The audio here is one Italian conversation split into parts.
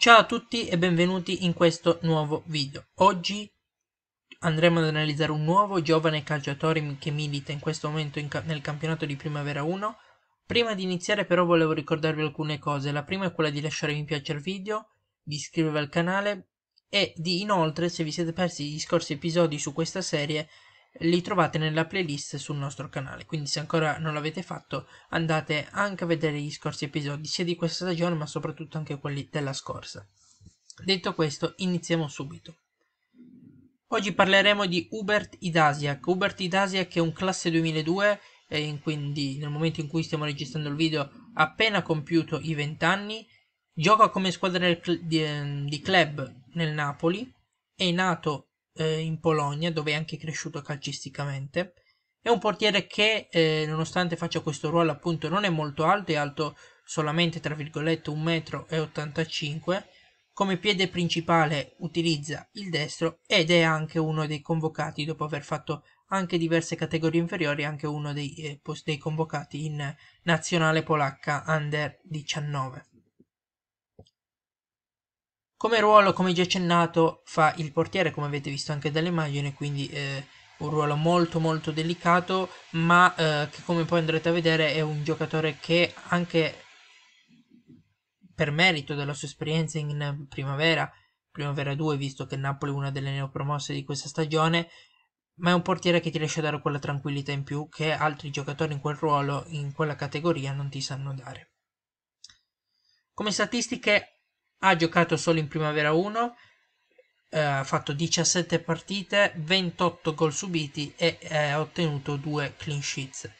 Ciao a tutti e benvenuti in questo nuovo video. Oggi andremo ad analizzare un nuovo giovane calciatore che milita in questo momento in ca nel campionato di Primavera 1. Prima di iniziare però volevo ricordarvi alcune cose. La prima è quella di lasciare mi piace al video, di iscrivervi al canale e di inoltre se vi siete persi gli scorsi episodi su questa serie li trovate nella playlist sul nostro canale quindi se ancora non l'avete fatto andate anche a vedere gli scorsi episodi sia di questa stagione ma soprattutto anche quelli della scorsa detto questo iniziamo subito oggi parleremo di Hubert Idasiak Hubert Idasiak è un classe 2002 e eh, quindi nel momento in cui stiamo registrando il video ha appena compiuto i 20 anni gioca come squadra ehm, di club nel Napoli è nato eh, in Polonia, dove è anche cresciuto calcisticamente. È un portiere che, eh, nonostante faccia questo ruolo, appunto, non è molto alto, è alto solamente, tra virgolette, 1,85 m. Come piede principale utilizza il destro ed è anche uno dei convocati, dopo aver fatto anche diverse categorie inferiori, anche uno dei, eh, dei convocati in nazionale polacca under 19. Come ruolo, come già accennato, fa il portiere, come avete visto anche dall'immagine, quindi eh, un ruolo molto molto delicato, ma eh, che come poi andrete a vedere è un giocatore che anche per merito della sua esperienza in primavera, primavera 2, visto che Napoli è una delle neopromosse di questa stagione, ma è un portiere che ti lascia dare quella tranquillità in più che altri giocatori in quel ruolo, in quella categoria, non ti sanno dare. Come statistiche ha giocato solo in Primavera 1 eh, ha fatto 17 partite, 28 gol subiti e eh, ha ottenuto 2 clean sheets.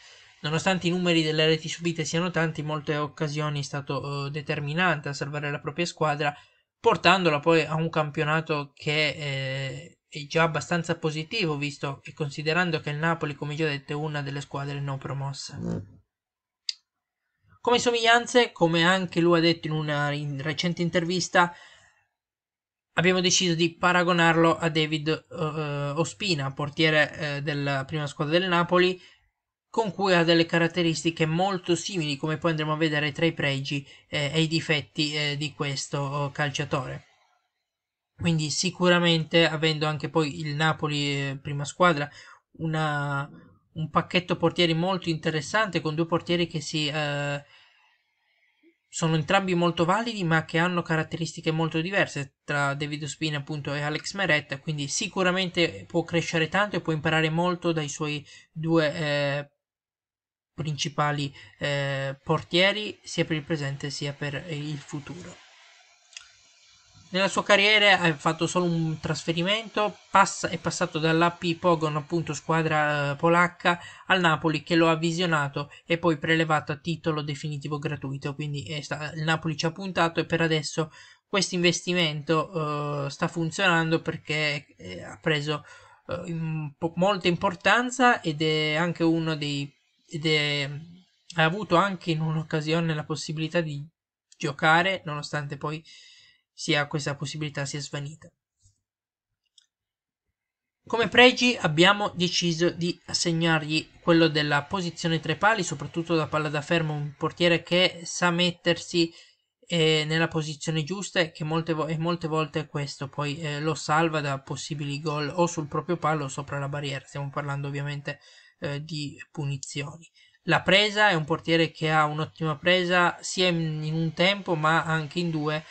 Nonostante i numeri delle reti subite siano tanti, in molte occasioni è stato eh, determinante a salvare la propria squadra, portandola poi a un campionato che eh, è già abbastanza positivo, visto e considerando che il Napoli, come già detto, è una delle squadre non promosse. Mm come somiglianze, come anche lui ha detto in una in recente intervista, abbiamo deciso di paragonarlo a David uh, Ospina, portiere uh, eh, della prima squadra del Napoli, con cui ha delle caratteristiche molto simili, come poi andremo a vedere tra i pregi eh, e i difetti eh, di questo oh, calciatore. Quindi sicuramente avendo anche poi il Napoli eh, prima squadra una un pacchetto portieri molto interessante con due portieri che si eh, sono entrambi molto validi ma che hanno caratteristiche molto diverse tra David Ospina appunto e Alex Meretta quindi sicuramente può crescere tanto e può imparare molto dai suoi due eh, principali eh, portieri sia per il presente sia per il futuro nella sua carriera ha fatto solo un trasferimento, passa, è passato dall'AP Pogon, appunto squadra eh, polacca, al Napoli che lo ha visionato e poi prelevato a titolo definitivo gratuito. Quindi eh, sta, il Napoli ci ha puntato e per adesso questo investimento eh, sta funzionando perché eh, ha preso eh, in, po- molta importanza ed è anche uno dei... Ed è, ha avuto anche in un'occasione la possibilità di giocare, nonostante poi sia questa possibilità sia svanita. Come pregi abbiamo deciso di assegnargli quello della posizione tre pali, soprattutto da palla da fermo, un portiere che sa mettersi eh, nella posizione giusta e che molte, vo- e molte volte questo poi eh, lo salva da possibili gol o sul proprio palo o sopra la barriera. Stiamo parlando ovviamente eh, di punizioni. La presa è un portiere che ha un'ottima presa sia in un tempo ma anche in due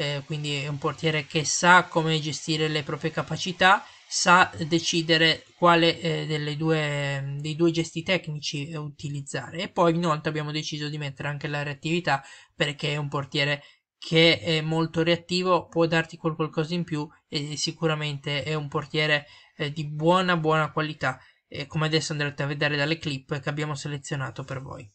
eh, quindi è un portiere che sa come gestire le proprie capacità, sa decidere quale eh, due, dei due gesti tecnici eh, utilizzare. E poi inoltre abbiamo deciso di mettere anche la reattività perché è un portiere che è molto reattivo, può darti quel qualcosa in più e sicuramente è un portiere eh, di buona buona qualità, eh, come adesso andrete a vedere dalle clip che abbiamo selezionato per voi.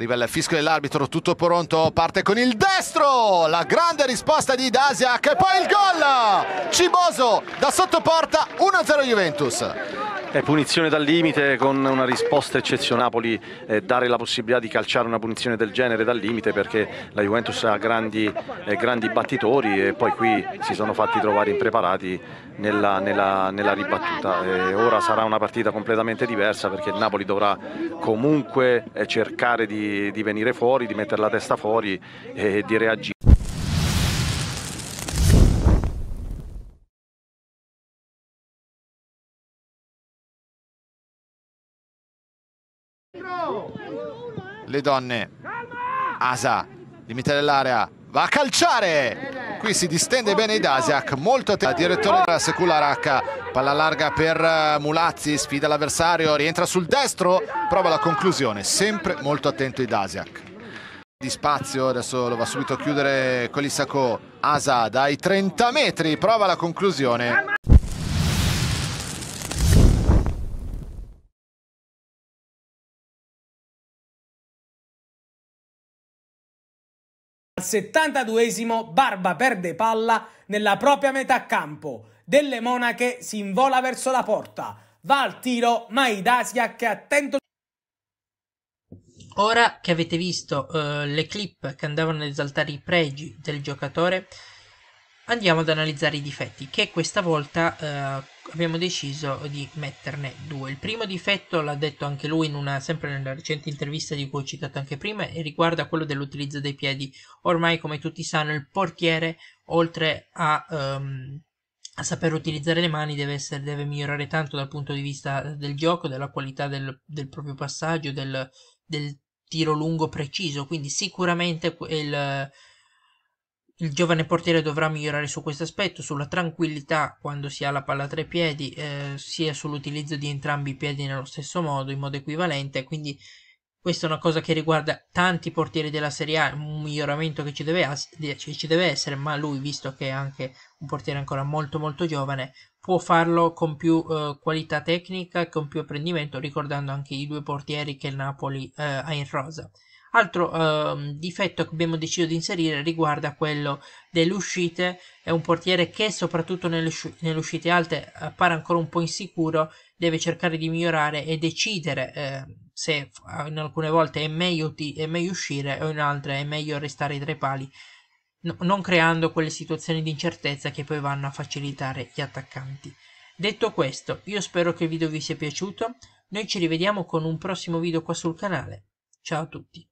Arriva il fisco dell'arbitro, tutto pronto, parte con il destro, la grande risposta di Dasiak e poi il gol! Ciboso da sottoporta 1-0 Juventus. Eh, punizione dal limite con una risposta eccezionale. Napoli eh, dare la possibilità di calciare una punizione del genere dal limite perché la Juventus ha grandi, eh, grandi battitori e poi qui si sono fatti trovare impreparati nella, nella, nella ribattuta. E ora sarà una partita completamente diversa perché il Napoli dovrà comunque eh, cercare di, di venire fuori, di mettere la testa fuori e di reagire. le donne. Asa, limite dell'area, va a calciare! Qui si distende bene Idasiak, molto attento. Direttore della Secularac, palla larga per eh, Mulazzi, sfida l'avversario, rientra sul destro, prova la conclusione, sempre molto attento i Idasiak. Di spazio, adesso lo va subito a chiudere Colissaco. Asa dai 30 metri, prova la conclusione. Al 72esimo Barba perde palla nella propria metà campo. Delle Monache si invola verso la porta. Va al tiro, ma Idasiak è attento. Ora che avete visto uh, le clip che andavano ad esaltare i pregi del giocatore, andiamo ad analizzare i difetti che questa volta eh, abbiamo deciso di metterne due il primo difetto l'ha detto anche lui in una, sempre nella recente intervista di cui ho citato anche prima e riguarda quello dell'utilizzo dei piedi ormai come tutti sanno il portiere oltre a, um, a saper utilizzare le mani deve, essere, deve, migliorare tanto dal punto di vista del gioco della qualità del, del proprio passaggio del, del tiro lungo preciso quindi sicuramente il il giovane portiere dovrà migliorare su questo aspetto, sulla tranquillità quando si ha la palla tra i piedi, eh, sia sull'utilizzo di entrambi i piedi nello stesso modo, in modo equivalente, quindi questa è una cosa che riguarda tanti portieri della Serie A, un miglioramento che ci deve, ci deve essere, ma lui, visto che è anche un portiere ancora molto molto giovane, può farlo con più eh, qualità tecnica, con più apprendimento, ricordando anche i due portieri che il Napoli eh, ha in rosa altro eh, difetto che abbiamo deciso di inserire riguarda quello delle uscite è un portiere che soprattutto nelle, uscite alte appare ancora un po' insicuro deve cercare di migliorare e decidere eh, se in alcune volte è meglio, ti, è meglio uscire o in altre è meglio restare tra i pali no, non creando quelle situazioni di incertezza che poi vanno a facilitare gli attaccanti detto questo io spero che il video vi sia piaciuto noi ci rivediamo con un prossimo video qua sul canale ciao a tutti